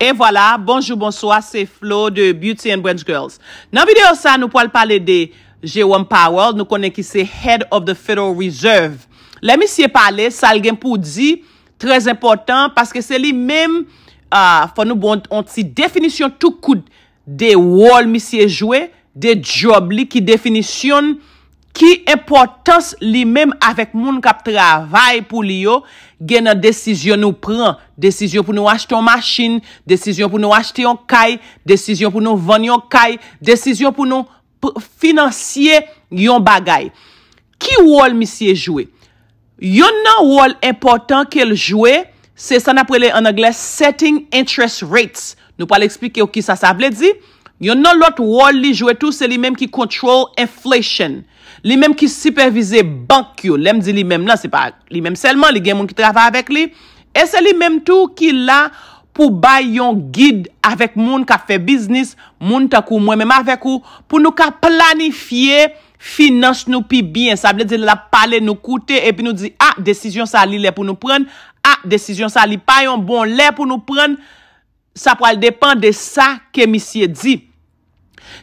Et voilà, bonjour, bonsoir, c'est Flo de Beauty and Branch Girls. Nan videyo sa, nou po al pale de Jérôme Powell, nou konen ki se Head of the Federal Reserve. La misye pale, sa al gen pou di, trèz important, paske se li men, euh, fon nou bon, an ti definisyon tout kou de wall misye joué, de job li ki definisyon Ki importans li menm avèk moun kap travay pou li yo gen nan desisyon nou pran. Desisyon pou nou achte yon machin, desisyon pou nou achte yon kay, desisyon pou nou ven yon kay, desisyon pou nou finansye yon bagay. Ki wòl misye jouè? Yon nan wòl importans ke l jouè, se san aprele an agles setting interest rates. Nou pal eksplike ou ki sa sa vle di. Yon nan lot rol li jwe tou, se li menm ki kontrol inflation. Li menm ki supervize bank yo. Lem di li menm nan, se pa li menm selman, li gen moun ki travè avèk li. E se li menm tou ki la pou bay yon gid avèk moun ka fè biznis, moun takou mwen menm avèk ou, pou nou ka planifiye, finance nou pi byen. Sa ble di la pale nou koute, epi nou di, a, ah, desisyon sa li lè pou nou pren, a, ah, desisyon sa li payon bon lè pou nou pren, sa pou al depan de sa ke misye di.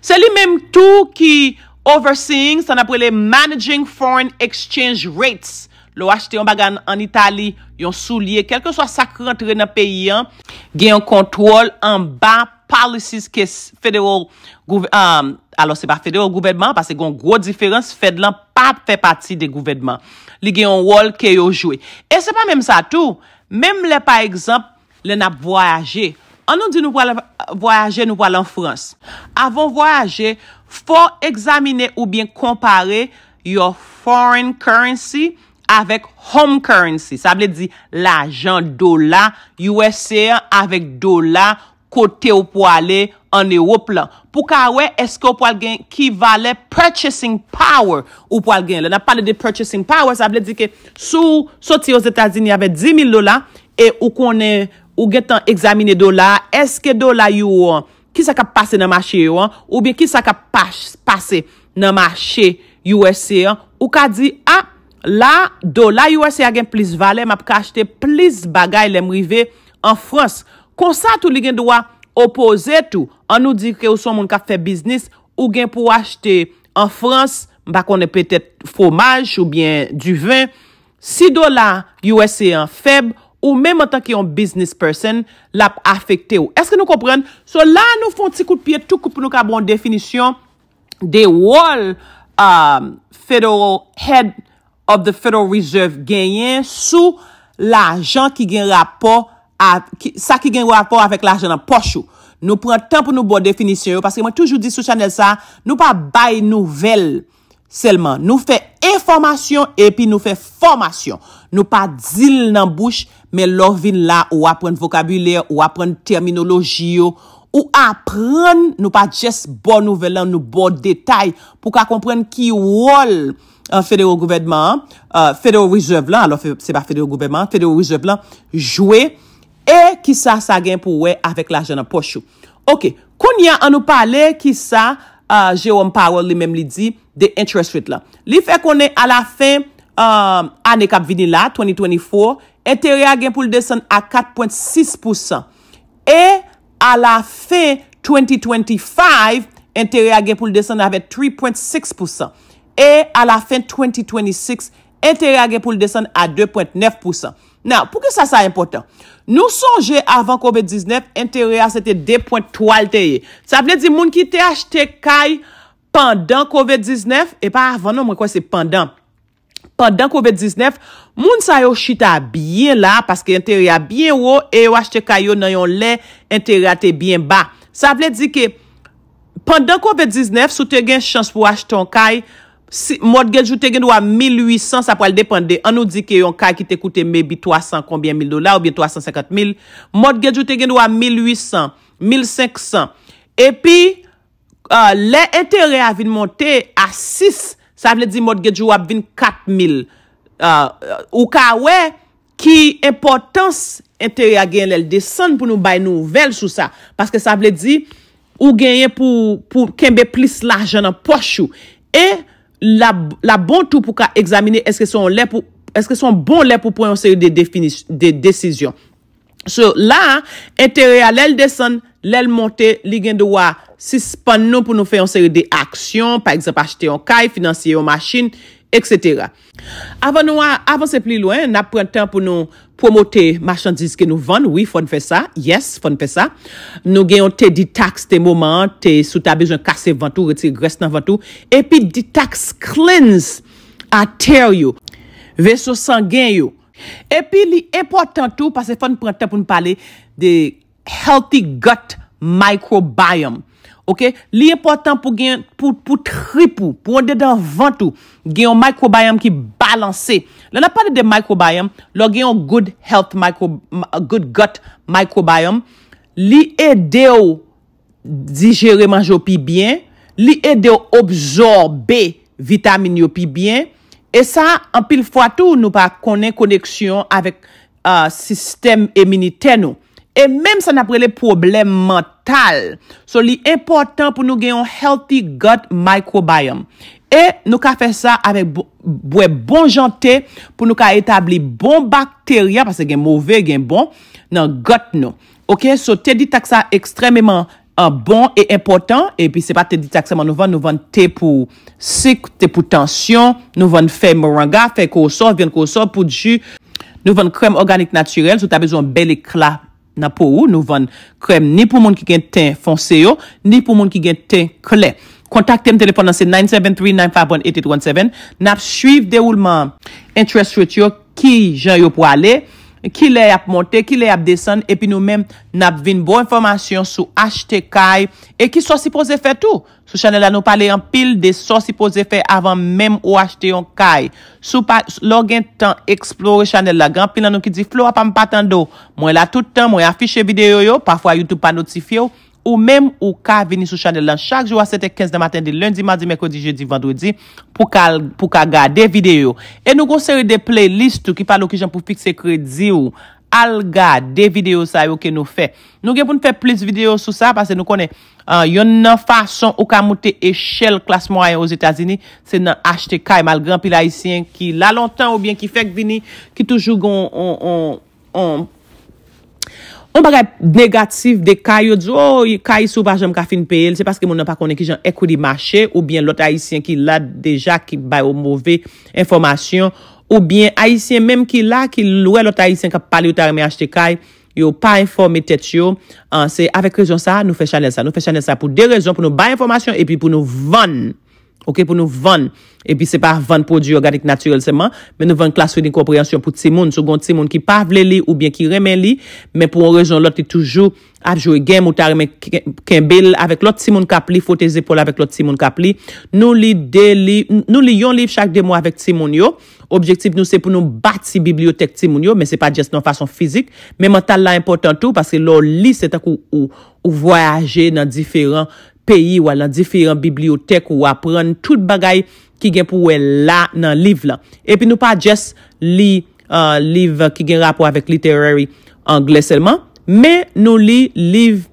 Se li menm tou ki overseeing, san apre le managing foreign exchange rates, lo achete yon bagan an Itali, yon sou liye, kelke sou a sakre antre nan peyi an, gen yon kontrol an ba policies ke federal, um, alo se pa federal gouvedman, pase gen yon gro diferans fedlan pa fe pati de gouvedman, li gen yon wol ke yo jwe. E se pa menm sa tou, menm le pa ekzamp le nap voyaje, An nou di nou po ala voyaje, nou po ala an Frans. Avon voyaje, fo examine ou bien kompare your foreign currency avek home currency. Sa ble di l'ajan dola USA avek dola kote ou po ale an Europe lan. Pou ka we, eske ou po algen ki vale purchasing power ou po algen le. Na pale de purchasing power, sa ble di ke sou soti yo zetazini avek 10.000 dola e ou konen ou gen tan examine do la, eske do la yu an, ki sa ka pase nan mache yu an, ou bien ki sa ka pase nan mache yu ese an, ou ka di, ah, a, la do la yu ese agen plis vale, map ka achete plis bagay lemrive an Frans. Konsa tou li gen do a opose tou, an nou di ke ou son moun ka feb biznis, ou gen pou achete an Frans, bako ne petet fomaj, ou bien du vin, si do la yu ese an feb, ou mèm an tan ki yon business person, la pou afekte ou. Eske nou kompren? So la nou fon ti kout piye, tou kout pou nou ka bon definisyon, de wol um, federal head of the federal reserve genyen, sou l'ajan ki gen rapor, sa ki gen rapor avèk l'ajan nan poch ou. Nou pren tan pou nou bon definisyon ou, paske mwen toujou di sou chanel sa, nou pa bay nouvel selman. Nou fe informasyon, epi nou fe formasyon. Nou pa dil nan bouch, men lor vin la ou apren vokabuler, ou apren terminoloji yo, ou apren nou pa jes bon nou velan, nou bon detay, pou ka kompren ki wol euh, euh, an Federo Gouvernement, Federo Reserve lan, alo se pa Federo Gouvernement, Federo Reserve lan, jwe, e ki sa sa gen pou we avèk la jena pochou. Ok, kon ya an nou pale ki sa, euh, Jérôme Powell li mem li di, de interest rate lan. Li fe konen a la fin, Euh, anekap vinila, 2024, entereya gen pou l'desan a 4.6%. E, alafen 2025, entereya gen pou l'desan ave 3.6%. E, alafen 2026, entereya gen pou l'desan a 2.9%. Nou, pou ke sa sa impotant? Nou sonje avan COVID-19, entereya sete 2.3 lteye. Sa vle di moun ki te achete kay pandan COVID-19, e pa avan, nou mwen kwa se pandan. Pendan COVID-19, moun sa yo chita biyen la, paske entereya biyen wo, e yo achete kayo nan yon le entereya te biyen ba. Sa vle di ke, pendan COVID-19, sou te gen chans pou achete yon kay, mod genjou te gen do a 1,800, sa pou al depande, an nou di ke yon kay ki te koute mebi 300, konbyen mil dola, ou bi 350 mil, mod genjou te gen do a 1,800, 1,500. E pi, euh, le entereya vi mante a 6,000, Sa vle di mot gejou ap vin 4 mil. Ah, ah, ou ka we, ki importans enteri a gen lèl desan pou nou bay nouvel sou sa. Paske sa vle di, ou genye pou kenbe plis la jen an pochou. E la bon tou pou ka examine eske son bon lèp pou pou yon seri de desisyon. So la, enteri a lèl desan... lèl monte, li gen dowa sispan nou pou nou fè yon seri de aksyon, pa eksemp a chete yon kay, finanseye yon machin, etc. Avan nou a avanse pli lwen, na pren tan pou nou promotè machandise ke nou van, oui, fon fè sa, yes, fon fè sa, nou gen yon te di taks, te moman, te sou ta bejoun kase vantou, reti gres nan vantou, epi di taks klens a ter yo, ve so sangen yo, epi li epotan tou, pa se fon pren tan pou nou pale de Healthy gut microbiome. Ok. Li important pou tri pou. Pou an de dan vantou. Gen yon microbiome ki balanse. Le la parle de microbiome. Le gen yon good gut microbiome. Li e de ou digere manj yo pi bien. Li e de ou absorbé vitamini yo pi bien. E sa an pil fwa tou nou pa konen koneksyon avek sistem eminite nou. E menm san aprele problem mental. So li important pou nou genyon healthy gut microbiome. E nou ka fè sa avèk bouè bon jante pou nou ka etabli bon bakteria. Pase gen mouvè, gen bon nan gut nou. Ok, so te ditak sa ekstremèman bon e important. E pi se pa te ditak sa man nou ven nou ven te pou sik, te pou tansyon. Nou ven fè moranga, fè kosor, ven kosor pou ju. Nou ven krem organik naturel. So ta bezon bel eklat. Na pou ou nou van krem ni pou moun ki gen ten fonsey yo, ni pou moun ki gen ten kle. Kontak tem telefon nan se 973-951-8817. Nap suiv deroulman. Interest rate yo ki jan yo pou ale. ki le ap monte, ki le ap desen, epi nou men, nap vin bon informasyon sou achete kay, e ki sosi pose fe tout. Sou chanel la nou pale an pil de sosi pose fe avan men ou achete yon kay. Sou pa, lor gen tan explore chanel la, gran pil la nou ki di, Flo apan patando, mwen la tout tan, mwen afishe video yo, pafwa YouTube pa notifyo, Ou menm ou ka vini sou chanel lan chak jwa 7 et 15 de maten de lundi, mandi, mekodi, jeudi, vendwodi pou ka gade videyo. E nou kon seri de playlist ou ki falo ki jan pou fikse kredi ou al gade videyo sa yo ke nou fe. Nou gen pou nou fe plis videyo sou sa pase nou konen yon nan fason ou ka mouti eshel klasman rayon ou etazini. Se nan achete kay malgan pi laisyen ki la lontan ou bien ki fek vini ki toujougon... Ou bagay negatif de kay yo dzo, kay soubajan mka fin pe el, se paske moun nan pa konen ki jan ekweli mache, ou bien lot aisyen ki la deja ki bay ou mouve informasyon, ou bien aisyen menm ki la ki lwe lot aisyen ka pale ou ta reme achete kay, yo pa informe tet yo, se avek rezon sa nou fe chanel sa, nou fe chanel sa pou de rezon pou nou bay informasyon e pi pou nou vann. Ok, pou nou vann, epi se pa vann prodjou organik naturel seman, men nou vann klasyon di komprensyon pou timoun, sou goun timoun ki pa vle li ou bien ki remen li, men pou an rezon lote toujou apjou e genm ou ta remen kembel avek lote timoun kap li, fote zepol avek lote timoun kap li. Nou li de li, nou li yon liv chak de mwa avek timoun yo, objektif nou se pou nou bat si bibliotek timoun yo, men se pa jes nan fason fizik, men mwen tal la importan tou, paske lor li se tak ou voyaje nan diferan, peyi wa lan difirem bibliotek ou apren tout bagay ki gen pou we la nan liv la. Epi nou pa just li euh, liv ki gen rapo avek literary angle selman, me nou li liv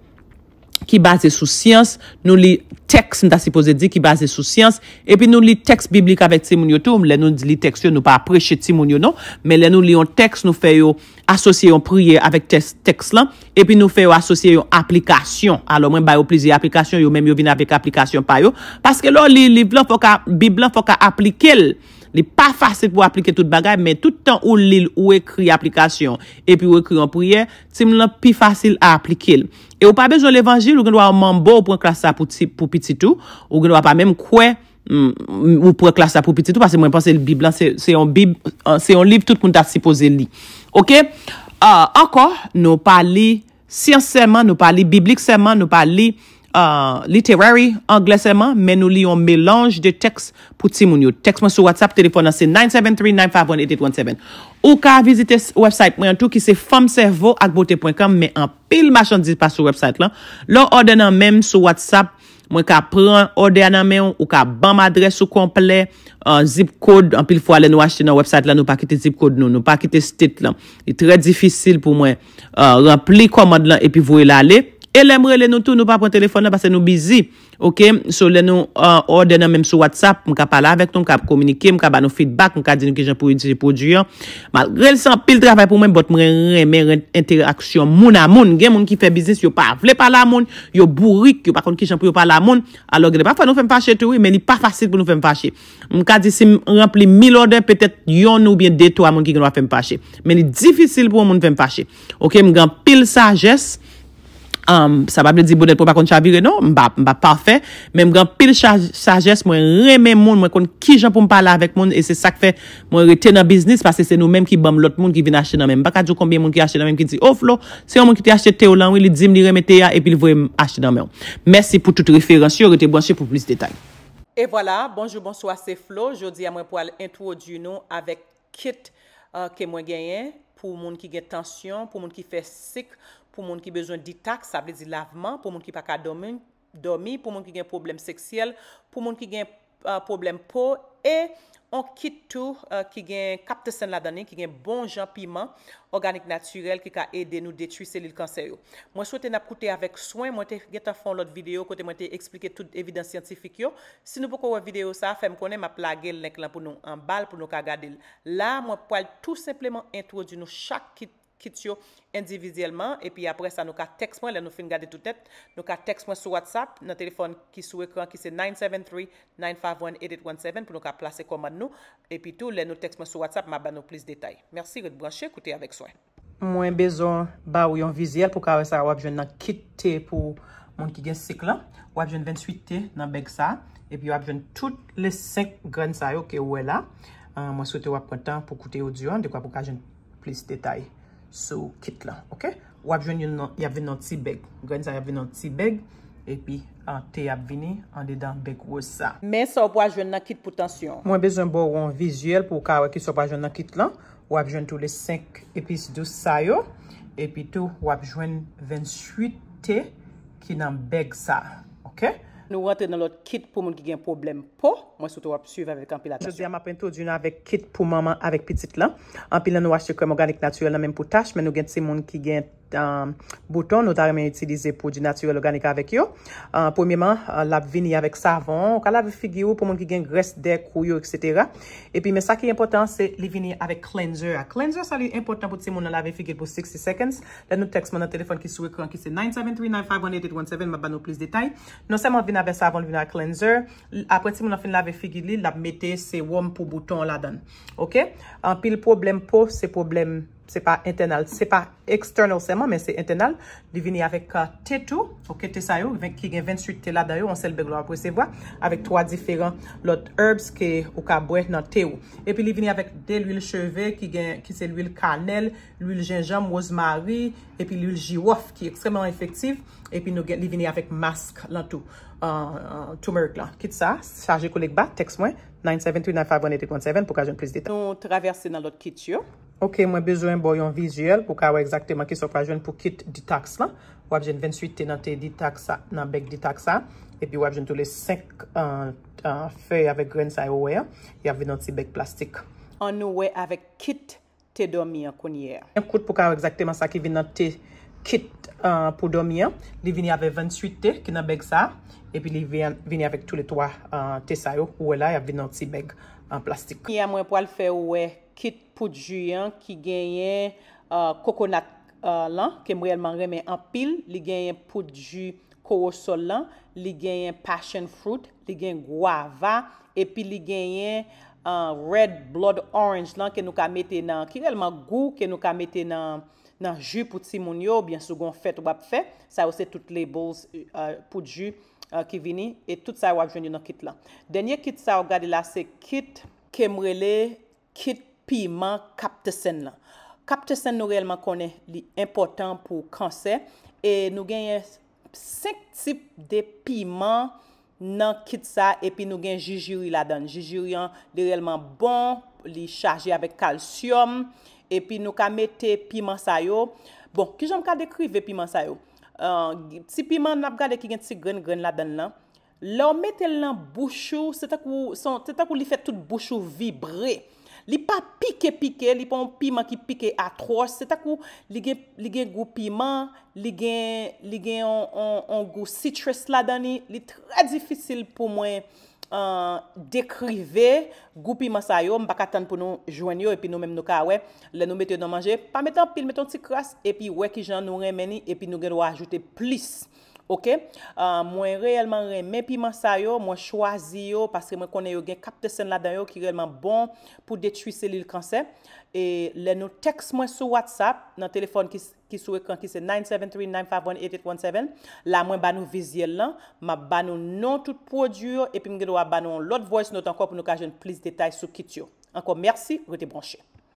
ki base sou siyans, nou li tekst nou ta sipoze di ki base sou siyans, epi nou li tekst biblik avet si moun yo toum, le nou li tekst yo nou pa apreche si moun yo nou, men le nou li yon tekst nou fe yo asosye yon priye avet tekst lan, epi nou fe yo asosye yon aplikasyon, alo mwen bayo plizi aplikasyon, yo menm yo vin avet aplikasyon pa yo, paske lò li blan foka aplikil, Li pa fase pou aplike tout bagay, men tout tan ou li, ou ekri aplikasyon, epi ou ekri anpouye, ti mla pi fase a aplike. E ou pa bej ou l'Evangil, ou genwa ou mamba ou pou mm, en klasa pou piti tou, ou genwa pa menm kwen, ou pou en klasa pou piti tou, pasi mwen panse li bib lan, se yon bib, se yon liv tout koun ta si pose li. Ok? Ah, ankor, nou pali, sinseman, nou pali, biblik seman, nou pali, Euh, literary anglese man, men nou li yon melange de teks pou ti moun yon. Teks moun sou WhatsApp, telefon nan se 973-951-8817. Ou ka vizite website mwen, tout ki se Femme Servo ak Bote.com, men an pil machan di pas sou website lan. Lon ode nan men sou WhatsApp, mwen ka pran ode nan men, ou ka ban madres sou komple, euh, zip kode, an pil fwa le nou achete nan website lan, nou pa kite zip kode nou, nou pa kite stit lan. E tre difícil pou mwen euh, rempli komand lan, epi vou e la le. Elè mre lè nou tou nou pa prè telefon lè basè nou bizi, ok? Sou lè nou uh, ordè nan mèm sou WhatsApp, mka pala avèk tou, mka p'kominike, mka ba nou feedback, mka di nou ki jan pou yon disipo diyon. Mal, relisant pil travè pou mèm, bot mre mè re mè re interaksyon moun a moun. Gen moun ki fè bizis, yon pa avle pala moun, yon bourik, yon pa kon ki jan pou yon pala moun, alò gen e pa fè nou fèm fachè tou, men li pa fasil pou nou fèm fachè. Mka di si rempli mil ordè, pètèt yon nou bè deto a moun ki gen Sa bable di bonet pou pa kon chavire nou, mba pafe. Men mga pil chages mwen reme moun, mwen kon ki jan pou mpala avek moun. E se sak fe mwen rete nan biznis, pase se nou menm ki bam lot moun ki vin achete nan menm. Bakadjou konbyen moun ki achete nan menm ki di, Oh Flo, se yon moun ki te achete ou lan wè, li dim li reme te ya, epi l vwèm achete nan menm. Mersi pou tout referansi, yo rete bwansi pou plus detay. E wala, bonjou, bonso a se Flo. Jodi a mwen pou al entou odyoun nou avek kit ke euh, mwen genyen pou moun ki gen tansyon, pou moun ki fe sik. pou moun ki bezon di tak, sa vle di laveman, pou moun ki pa ka domi, pou moun ki gen problem seksyel, pou moun ki gen euh, problem po, e, an kit tou ki euh, gen kapte sen la danen, ki gen bon janpiman organik naturel ki ka eden nou detui selil kanser yo. Mwen souwete nap koute avèk soyn, mwen te geta fon lòt video kote mwen te eksplike tout evidens siyantifik yo. Si nou pou kowe video sa, fèm konen ma plage lèk lan pou nou anbal, pou nou ka gade lèk. La, mwen poal tout sepleman entour di nou chak kit kit yo indivizyeleman, epi apre sa nou ka tekst mwen, lè nou fin gade toutet, nou ka tekst mwen sou WhatsApp, nou telefon ki sou ekran ki se 973-951-8817, pou nou ka plase komad nou, epi tou lè nou tekst mwen sou WhatsApp, maban nou plis detay. Mersi, red brache, koute avèk swen. Mwen bezon ba ou yon vizyele, pou ka wè sa wap jwen nan kit T, pou moun ki gen sik lan, wap jwen 28 T nan beg sa, epi wap jwen tout le 5 gren sayo ke wè la, euh, mwen sou te wap kontan pou koute yon diyon, dekwa pou ka jwen plis detay. So kit lan, ok? Wap jwen yon yon ti beg. Gwen sa yon ti beg, epi an ah, te ap vini, an de dan beg wos sa. Men sa wap wajwen nan kit pou tansyon. Mwen bezon boron vizyel pou kawa ki sa wap wajwen nan kit lan. Wap jwen tou le 5 episidou sa yo. Epi tou wap jwen 28 te ki nan beg sa, ok? Nou wate nan lot kit pou moun ki gen problem pou. Mwen soto wap suyve avèk anpil atasyon. Je zi am apen to dina avèk kit pou maman avèk pitit lan. Anpil an wache kwen moun ganik natyol nan men pou tash. Men nou gen se moun ki gen... bouton nou ta remen itilize pou di naturel organika avek yo. Euh, pou euh, mèman la vini avek savon. Ou ka non la vifigi ou pou moun ki gen gres dek ou yo, etc. E pi mè sa ki important se li vini avek cleanser. A cleanser sa li important pou ti moun la vifigi pou 60 seconds. Lè nou teks moun nan telefon ki sou ekran ki se 9739-518817. Mè ban nou plis detay. Non se moun vini avek savon, vini avek cleanser. Apre ti moun la fin la vifigi li la mette se woun pou bouton la dan. Ok? An pi l problem pou se problem se pa internal, se pa external seman, men se internal, li vini avek euh, tetou, ou ke tesayou, ki gen 28 teladayou, ansel beglo apwesebwa, avek 3 diferan lot herbs ke ou ka bwe nan te ou. E pi li vini avek del uil cheve, ki gen ki se l'uil kanel, l'uil jenjam ozmari, e pi l'uil jiwof ki ekstremelan efektiv, e pi nou gen li vini avek mask lantou en tumerik lan. Kit sa, sa jekou lek ba, teks mwen, 973 951 837 pou kajon plus deta. Non traverse nan lot kit yo, Ok, mwen bezwen bo yon vizyel pou kawe egzaktema ki sopra jwen pou kit di taks la. Wapjen 28 te nan te di taks la nan beg di taks la. Epi wapjen tou le 5 fey avek gren sa yo we ya. Ya vinat si beg plastik. An nou we avek kit te domi ya kounye. Enkout pou kawe egzaktema sa ki vinat te Kit euh, pou domi an, li vini ave 28 te ki nan beg sa, epi li vini ave tout le 3 euh, te sayo, ouwe la, ya vini an ti beg an euh, plastik. Ya mwen pou al fe ouwe, kit pou ju an, ki genyen kokonat lan, ke mwen yelman remen an pil, li genyen pou ju koso lan, li genyen passion fruit, li genyen guava, epi li genyen red blood orange lan, ke nou ka meten nan, ki yelman gou, ke nou ka meten nan... nan ju pou ti moun yo, byan sou gon fet ou wap fet, sa yo se tout labels euh, euh, pou ju euh, ki vini, et tout sa yo wap jwen yo nan kit lan. Denye kit sa yo gadi la se kit kemrele, kit piyman kapte sen lan. Kapte sen nou reyelman konen li important pou kansen, et nou genye 5 tip de piyman nan kit sa, et pi nou genji jiri la dan. Jiri yon li reyelman bon, li chaje avek kalsiyom, Epi nou ka mette piman sayo. Bon, ki jom ka dekrive piman sayo? Ti euh, piman nap gade ki gen ti gren gren la den lan. Lo mette lan bouchou, se tak ou li fet tout bouchou vibre. Li pa pike pike, li pa ou piman ki pike atroj. Se tak ou li gen gou piman, li gen on gou citrus la den ni. Li tre difisil pou mwen. Euh, dekrive goupi mansa yo, mbakatan pou nou joen yo, epi nou menm nou ka we, euh, bon le nou mette yo nan manje, pa metan pil, metan ti kras, epi we ki jan nou remeni, epi nou gen wajoute plis, ok, mwen reyelman reme pi mansa yo, mwen chwazi yo, paske mwen konen yo gen kapte sen la dan yo, ki reyelman bon, pou detuise li l kansen, e le nou teks mwen sou WhatsApp, nan telefon ki se, ki sou ek an ki se 973-9518817, la mwen banou vizye lan, ma banou nou non tout pou diyo, epi mgen wap banou lout voice note anko pou nou kajen plis detay sou kit yo. Anko, mersi, wete bronche.